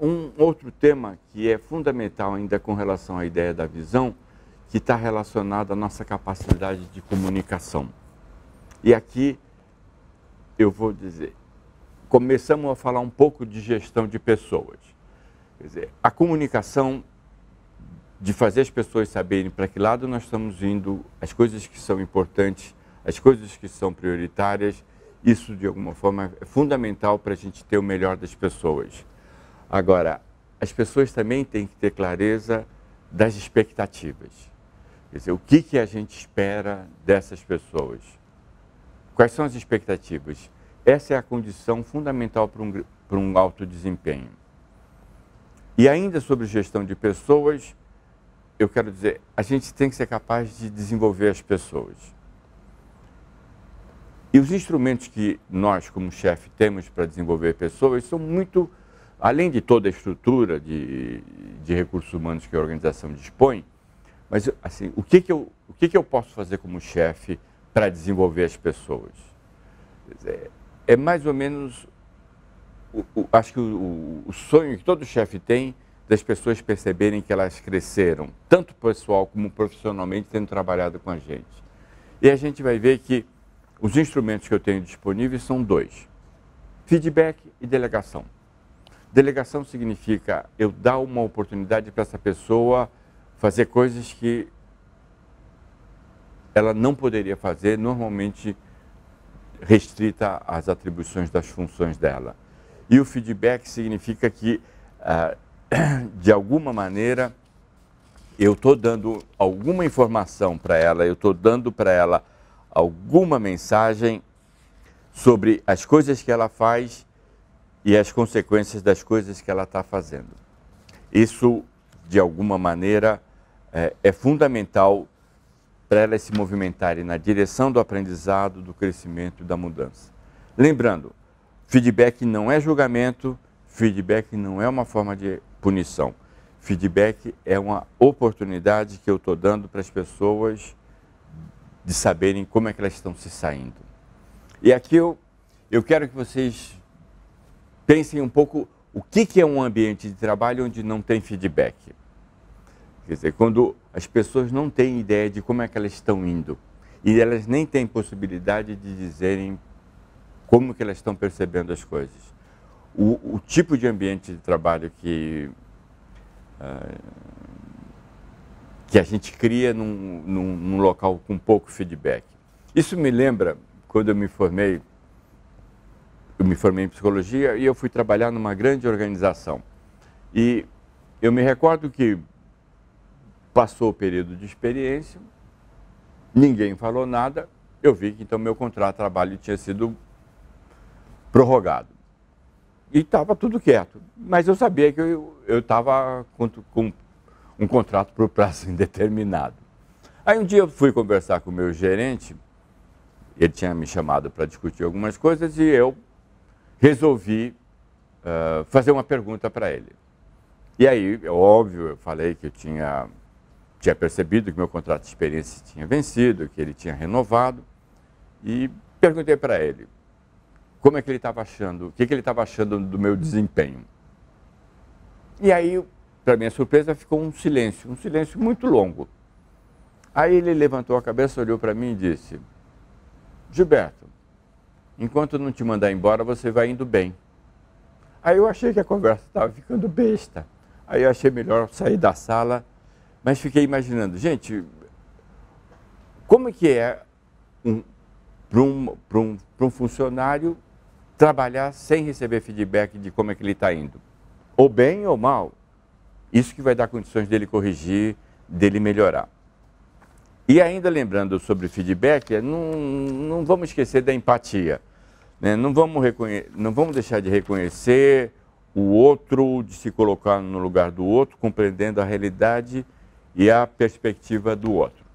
um outro tema que é fundamental ainda com relação à ideia da visão, que está relacionado à nossa capacidade de comunicação. E aqui eu vou dizer, começamos a falar um pouco de gestão de pessoas. Quer dizer, a comunicação de fazer as pessoas saberem para que lado nós estamos indo, as coisas que são importantes, as coisas que são prioritárias, isso de alguma forma é fundamental para a gente ter o melhor das pessoas. Agora, as pessoas também têm que ter clareza das expectativas. Quer dizer, o que, que a gente espera dessas pessoas? Quais são as expectativas? Essa é a condição fundamental para um, para um alto desempenho. E ainda sobre gestão de pessoas, eu quero dizer, a gente tem que ser capaz de desenvolver as pessoas. E os instrumentos que nós, como chefe, temos para desenvolver pessoas são muito além de toda a estrutura de, de recursos humanos que a organização dispõe, mas assim, o, que, que, eu, o que, que eu posso fazer como chefe para desenvolver as pessoas? É, é mais ou menos, o, o, acho que o, o sonho que todo chefe tem das pessoas perceberem que elas cresceram, tanto pessoal como profissionalmente, tendo trabalhado com a gente. E a gente vai ver que os instrumentos que eu tenho disponíveis são dois: feedback e delegação. Delegação significa eu dar uma oportunidade para essa pessoa fazer coisas que ela não poderia fazer, normalmente restrita às atribuições das funções dela. E o feedback significa que, ah, de alguma maneira, eu estou dando alguma informação para ela, eu estou dando para ela alguma mensagem sobre as coisas que ela faz e as consequências das coisas que ela está fazendo. Isso, de alguma maneira, é, é fundamental para elas se movimentarem na direção do aprendizado, do crescimento e da mudança. Lembrando, feedback não é julgamento, feedback não é uma forma de punição. Feedback é uma oportunidade que eu estou dando para as pessoas de saberem como é que elas estão se saindo. E aqui eu, eu quero que vocês pensem um pouco o que, que é um ambiente de trabalho onde não tem feedback. Quer dizer, quando as pessoas não têm ideia de como é que elas estão indo e elas nem têm possibilidade de dizerem como que elas estão percebendo as coisas. O, o tipo de ambiente de trabalho que, uh, que a gente cria num, num, num local com pouco feedback. Isso me lembra, quando eu me formei eu me formei em psicologia e eu fui trabalhar numa grande organização. E eu me recordo que passou o período de experiência, ninguém falou nada, eu vi que então meu contrato de trabalho tinha sido prorrogado. E estava tudo quieto, mas eu sabia que eu estava com, com um contrato por prazo indeterminado. Aí um dia eu fui conversar com o meu gerente, ele tinha me chamado para discutir algumas coisas e eu resolvi uh, fazer uma pergunta para ele. E aí, é óbvio, eu falei que eu tinha, tinha percebido que meu contrato de experiência tinha vencido, que ele tinha renovado, e perguntei para ele como é que ele estava achando, o que, que ele estava achando do meu desempenho. E aí, para minha surpresa, ficou um silêncio, um silêncio muito longo. Aí ele levantou a cabeça, olhou para mim e disse: Gilberto, enquanto não te mandar embora, você vai indo bem. Aí eu achei que a conversa estava ficando besta. Aí eu achei melhor sair da sala, mas fiquei imaginando, gente, como é que é um, para um, um, um funcionário trabalhar sem receber feedback de como é que ele está indo? Ou bem ou mal. Isso que vai dar condições dele corrigir, dele melhorar. E ainda lembrando sobre feedback, não, não vamos esquecer da empatia. Né? Não, vamos reconhe... não vamos deixar de reconhecer o outro, de se colocar no lugar do outro, compreendendo a realidade e a perspectiva do outro.